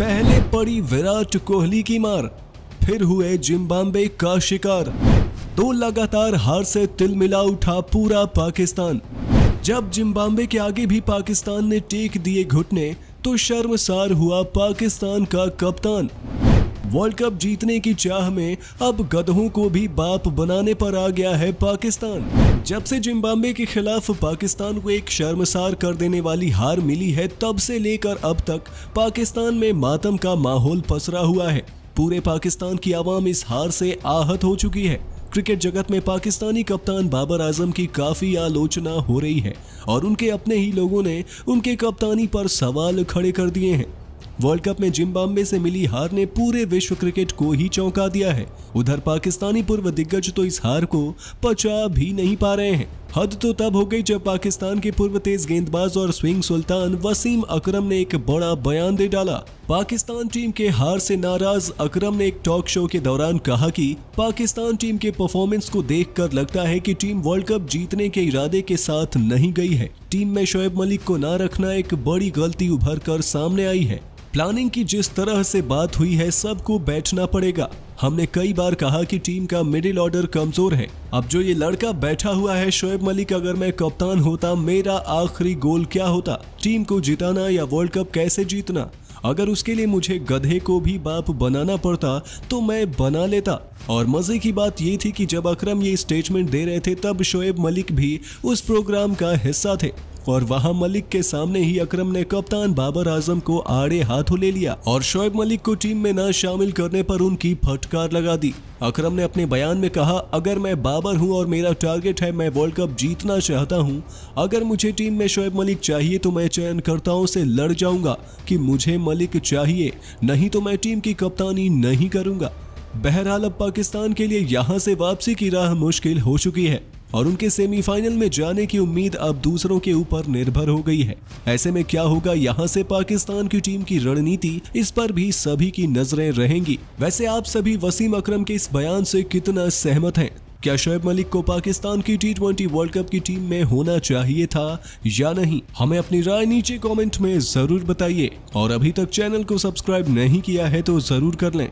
पहले पड़ी विराट कोहली की मार फिर हुए जिम्बाब्वे का शिकार दो लगातार हार से तिलमिला उठा पूरा पाकिस्तान जब जिम्बाब्वे के आगे भी पाकिस्तान ने टेक दिए घुटने तो शर्मसार हुआ पाकिस्तान का कप्तान वर्ल्ड कप जीतने की चाह में अब गधों को भी बाप बनाने पर आ गया है पाकिस्तान जब से जिम्बाब्वे के खिलाफ पाकिस्तान को एक शर्मसार कर देने वाली हार मिली है तब से लेकर अब तक पाकिस्तान में मातम का माहौल पसरा हुआ है पूरे पाकिस्तान की आवाम इस हार से आहत हो चुकी है क्रिकेट जगत में पाकिस्तानी कप्तान बाबर आजम की काफ़ी आलोचना हो रही है और उनके अपने ही लोगों ने उनके कप्तानी पर सवाल खड़े कर दिए हैं वर्ल्ड कप में जिम्बाब्वे से मिली हार ने पूरे विश्व क्रिकेट को ही चौंका दिया है उधर पाकिस्तानी पूर्व दिग्गज तो इस हार को पचा भी नहीं पा रहे हैं हद तो तब हो गई जब पाकिस्तान के पूर्व तेज गेंदबाज और स्विंग सुल्तान वसीम अकरम ने एक बड़ा बयान दे डाला पाकिस्तान टीम के हार से नाराज अकरम ने एक टॉक शो के दौरान कहा कि पाकिस्तान टीम के परफॉर्मेंस को देखकर लगता है कि टीम वर्ल्ड कप जीतने के इरादे के साथ नहीं गई है टीम में शोएब मलिक को ना रखना एक बड़ी गलती उभर कर सामने आई है प्लानिंग की जिस तरह से बात हुई है सबको बैठना पड़ेगा हमने कई बार कहा कि टीम का मिडिल ऑर्डर कमजोर है अब जो ये लड़का बैठा हुआ है शोएब मलिक अगर मैं कप्तान होता मेरा आखिरी गोल क्या होता टीम को जिताना या वर्ल्ड कप कैसे जीतना अगर उसके लिए मुझे गधे को भी बाप बनाना पड़ता तो मैं बना लेता और मजे की बात ये थी कि जब अकरम ये स्टेटमेंट दे रहे थे तब शोएब मलिक भी उस प्रोग्राम का हिस्सा थे और वहां मलिक के सामने ही अक्रम ने कप्तान बाबर आजम को आड़े हाथों ले लिया और शोएब मलिक को टीम में न शामिल करने पर उनकी फटकार लगा दी अकरम ने अपने बयान में कहा अगर मैं बाबर हूं और मेरा टारगेट है मैं वर्ल्ड कप जीतना चाहता हूं अगर मुझे टीम में शोएब मलिक चाहिए तो मैं चयनकर्ताओं से लड़ जाऊंगा कि मुझे मलिक चाहिए नहीं तो मैं टीम की कप्तानी नहीं करूंगा बहरहाल अब पाकिस्तान के लिए यहां से वापसी की राह मुश्किल हो चुकी है और उनके सेमीफाइनल में जाने की उम्मीद अब दूसरों के ऊपर निर्भर हो गई है ऐसे में क्या होगा यहाँ से पाकिस्तान की टीम की रणनीति इस पर भी सभी की नजरें रहेंगी वैसे आप सभी वसीम अक्रम के इस बयान से कितना सहमत हैं क्या शोएब मलिक को पाकिस्तान की टी ट्वेंटी वर्ल्ड कप की टीम में होना चाहिए था या नहीं हमें अपनी राय नीचे कॉमेंट में जरूर बताइए और अभी तक चैनल को सब्सक्राइब नहीं किया है तो जरूर कर लें